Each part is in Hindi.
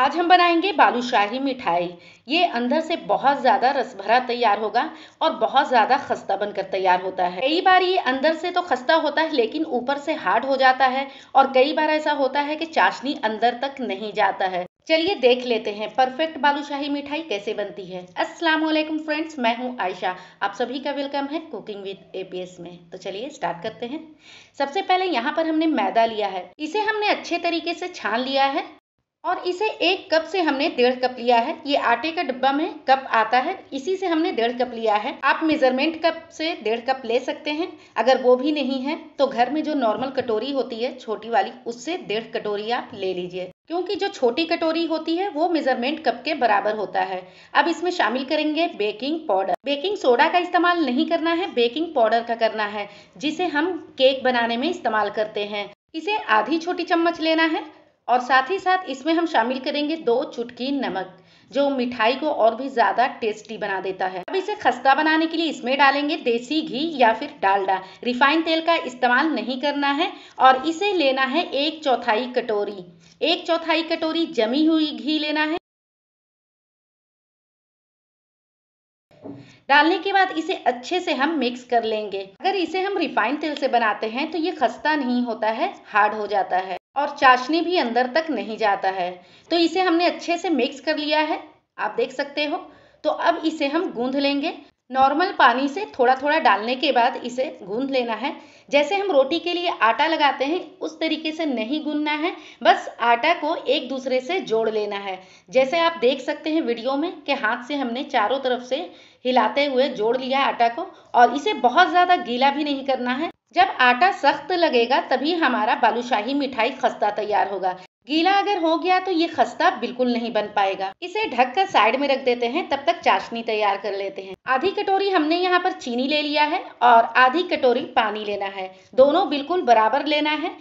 आज हम बनाएंगे बालूशाही मिठाई ये अंदर से बहुत ज़्यादा रस भरा तैयार होगा और बहुत ज़्यादा खस्ता बनकर तैयार होता है कई बार ये अंदर से तो खस्ता होता है लेकिन ऊपर से हार्ड हो जाता है और कई बार ऐसा होता है कि चाशनी अंदर तक नहीं जाता है चलिए देख लेते हैं परफेक्ट बालूशाही मिठाई कैसे बनती है अस्सलाम वालेकुम फ्रेंड्स मैं हूं आयशा आप सभी का वेलकम है कुकिंग विद एपीएस में तो चलिए स्टार्ट करते हैं सबसे पहले यहाँ पर हमने मैदा लिया है इसे हमने अच्छे तरीके से छान लिया है और इसे एक कप से हमने डेढ़ कप लिया है ये आटे का डिब्बा में कप आता है इसी से हमने डेढ़ कप लिया है आप मेजरमेंट कप से डेढ़ कप ले सकते हैं अगर वो भी नहीं है तो घर में जो नॉर्मल कटोरी होती है छोटी वाली उससे डेढ़ कटोरी आप ले लीजिए क्योंकि जो छोटी कटोरी होती है वो मेजरमेंट कप के बराबर होता है अब इसमें शामिल करेंगे बेकिंग पाउडर बेकिंग सोडा का इस्तेमाल नहीं करना है बेकिंग पाउडर का करना है जिसे हम केक बनाने में इस्तेमाल करते हैं इसे आधी छोटी चम्मच लेना है और साथ ही साथ इसमें हम शामिल करेंगे दो चुटकी नमक जो मिठाई को और भी ज़्यादा टेस्टी बना देता है अब इसे खस्ता बनाने के लिए इसमें डालेंगे देसी घी या फिर डालडा रिफाइंड तेल का इस्तेमाल नहीं करना है और इसे लेना है एक चौथाई कटोरी एक चौथाई कटोरी जमी हुई घी लेना है डालने के बाद इसे अच्छे से हम मिक्स कर लेंगे अगर इसे हम रिफाइंड तेल से बनाते हैं तो ये खस्ता नहीं होता है हार्ड हो जाता है और चाशनी भी अंदर तक नहीं जाता है तो इसे हमने अच्छे से मिक्स कर लिया है आप देख सकते हो तो अब इसे हम गूंध लेंगे नॉर्मल पानी से थोड़ा थोड़ा डालने के बाद इसे गूंध लेना है जैसे हम रोटी के लिए आटा लगाते हैं उस तरीके से नहीं गूंदना है बस आटा को एक दूसरे से जोड़ लेना है जैसे आप देख सकते हैं वीडियो में कि हाथ से हमने चारों तरफ से हिलाते हुए जोड़ लिया आटा को और इसे बहुत ज़्यादा गीला भी नहीं करना है जब आटा सख्त लगेगा तभी हमारा बालूशाही मिठाई खस्ता तैयार होगा गीला अगर हो गया तो ये खस्ता बिल्कुल नहीं बन पाएगा इसे ढक कर साइड में रख देते हैं तब तक चाशनी तैयार कर लेते हैं आधी कटोरी हमने यहाँ पर चीनी ले लिया है और आधी कटोरी पानी लेना है दोनों बिल्कुल बराबर लेना है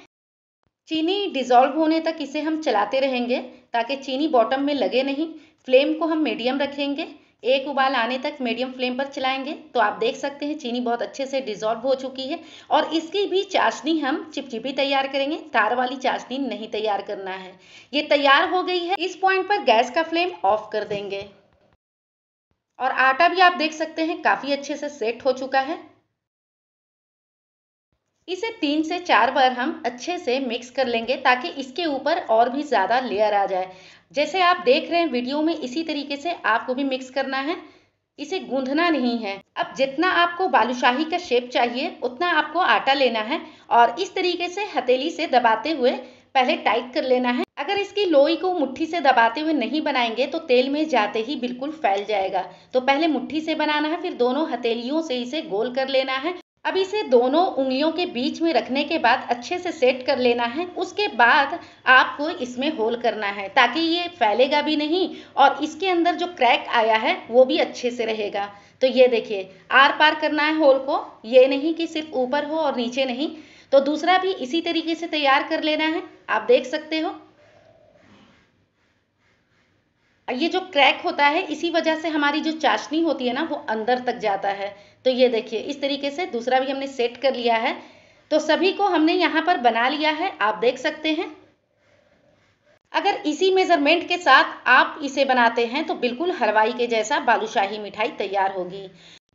चीनी डिजोल्व होने तक इसे हम चलाते रहेंगे ताकि चीनी बॉटम में लगे नहीं फ्लेम को हम मीडियम रखेंगे एक उबाल आने तक मीडियम फ्लेम पर चलाएंगे तो आप देख सकते हैं चीनी बहुत अच्छे से डिजॉल्व हो चुकी है और इसकी भी चाशनी हम चिपचिपी तैयार करेंगे तार वाली चाशनी नहीं तैयार करना है ये तैयार हो गई है इस पॉइंट पर गैस का फ्लेम ऑफ कर देंगे और आटा भी आप देख सकते हैं काफी अच्छे से सेट हो चुका है इसे तीन से चार बार हम अच्छे से मिक्स कर लेंगे ताकि इसके ऊपर और भी ज़्यादा लेयर आ जाए जैसे आप देख रहे हैं वीडियो में इसी तरीके से आपको भी मिक्स करना है इसे गूंधना नहीं है अब जितना आपको बालूशाही का शेप चाहिए उतना आपको आटा लेना है और इस तरीके से हथेली से दबाते हुए पहले टाइट कर लेना है अगर इसकी लोई को मुट्ठी से दबाते हुए नहीं बनाएंगे तो तेल में जाते ही बिल्कुल फैल जाएगा तो पहले मुट्ठी से बनाना है फिर दोनों हथेलियों से इसे गोल कर लेना है अब इसे दोनों उंगलियों के बीच में रखने के बाद अच्छे से सेट कर लेना है उसके बाद आपको इसमें होल करना है ताकि ये फैलेगा भी नहीं और इसके अंदर जो क्रैक आया है वो भी अच्छे से रहेगा तो ये देखिए आर पार करना है होल को ये नहीं कि सिर्फ ऊपर हो और नीचे नहीं तो दूसरा भी इसी तरीके से तैयार कर लेना है आप देख सकते हो ये जो क्रैक होता है इसी वजह से हमारी जो चाशनी होती है ना वो अंदर तक जाता है तो ये देखिए इस तरीके से दूसरा भी हमने सेट कर लिया है तो सभी को हमने यहाँ पर बना लिया है आप देख सकते हैं अगर इसी मेज़रमेंट के साथ आप इसे बनाते हैं तो बिल्कुल हलवाई के जैसा बालूशाही मिठाई तैयार होगी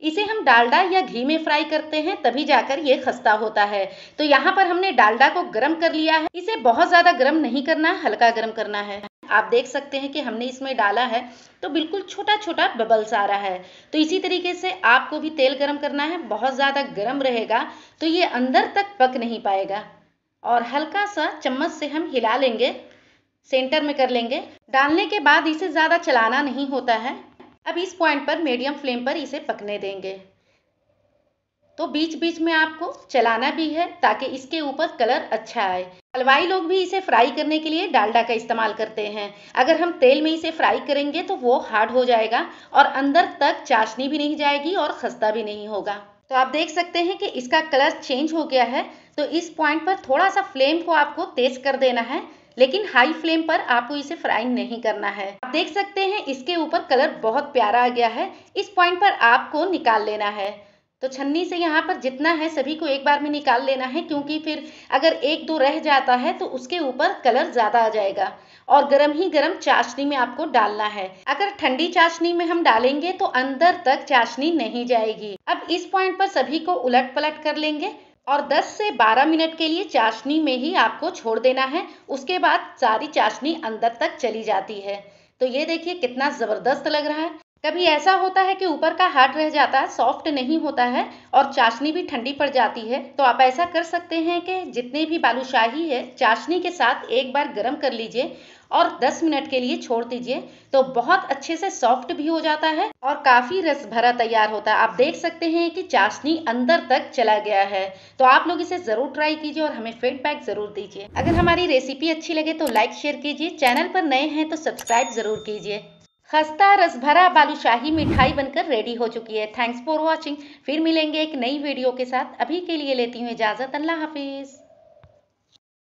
इसे हम डालडा या घी में फ्राई करते हैं तभी जाकर ये खस्ता होता है तो यहाँ पर हमने डालडा को गर्म कर लिया है इसे बहुत ज़्यादा गर्म नहीं करना हल्का गर्म करना है आप देख सकते हैं कि हमने इसमें डाला है तो बिल्कुल छोटा छोटा बबल्स आ रहा है तो इसी तरीके से आपको भी तेल गरम करना है बहुत ज़्यादा गरम रहेगा तो ये अंदर तक पक नहीं पाएगा और हल्का सा चम्मच से हम हिला लेंगे सेंटर में कर लेंगे डालने के बाद इसे ज़्यादा चलाना नहीं होता है अब इस पॉइंट पर मीडियम फ्लेम पर इसे पकने देंगे तो बीच बीच में आपको चलाना भी है ताकि इसके ऊपर कलर अच्छा आए हलवाई लोग भी इसे फ्राई करने के लिए डालडा का इस्तेमाल करते हैं अगर हम तेल में इसे फ्राई करेंगे तो वो हार्ड हो जाएगा और अंदर तक चाशनी भी नहीं जाएगी और खस्ता भी नहीं होगा तो आप देख सकते हैं कि इसका कलर चेंज हो गया है तो इस पॉइंट पर थोड़ा सा फ्लेम को आपको तेज कर देना है लेकिन हाई फ्लेम पर आपको इसे फ्राई नहीं करना है आप देख सकते हैं इसके ऊपर कलर बहुत प्यारा आ गया है इस पॉइंट पर आपको निकाल लेना है तो छन्नी से यहाँ पर जितना है सभी को एक बार में निकाल लेना है क्योंकि फिर अगर एक दो रह जाता है तो उसके ऊपर कलर ज़्यादा आ जाएगा और गरम ही गरम चाशनी में आपको डालना है अगर ठंडी चाशनी में हम डालेंगे तो अंदर तक चाशनी नहीं जाएगी अब इस पॉइंट पर सभी को उलट पलट कर लेंगे और 10 से 12 मिनट के लिए चाशनी में ही आपको छोड़ देना है उसके बाद सारी चाशनी अंदर तक चली जाती है तो ये देखिए कितना ज़बरदस्त लग रहा है कभी ऐसा होता है कि ऊपर का हार्ड रह जाता है सॉफ्ट नहीं होता है और चाशनी भी ठंडी पड़ जाती है तो आप ऐसा कर सकते हैं कि जितने भी बालूशाही है चाशनी के साथ एक बार गर्म कर लीजिए और 10 मिनट के लिए छोड़ दीजिए तो बहुत अच्छे से सॉफ्ट भी हो जाता है और काफ़ी रस भरा तैयार होता है आप देख सकते हैं कि चाशनी अंदर तक चला गया है तो आप लोग इसे ज़रूर ट्राई कीजिए और हमें फीडबैक ज़रूर दीजिए अगर हमारी रेसिपी अच्छी लगे तो लाइक शेयर कीजिए चैनल पर नए हैं तो सब्सक्राइब ज़रूर कीजिए खस्ता रस भरा बालूशाही मिठाई बनकर रेडी हो चुकी है थैंक्स फॉर वॉचिंग फिर मिलेंगे एक नई वीडियो के साथ अभी के लिए लेती हूँ इजाज़त अल्लाह हाफिज़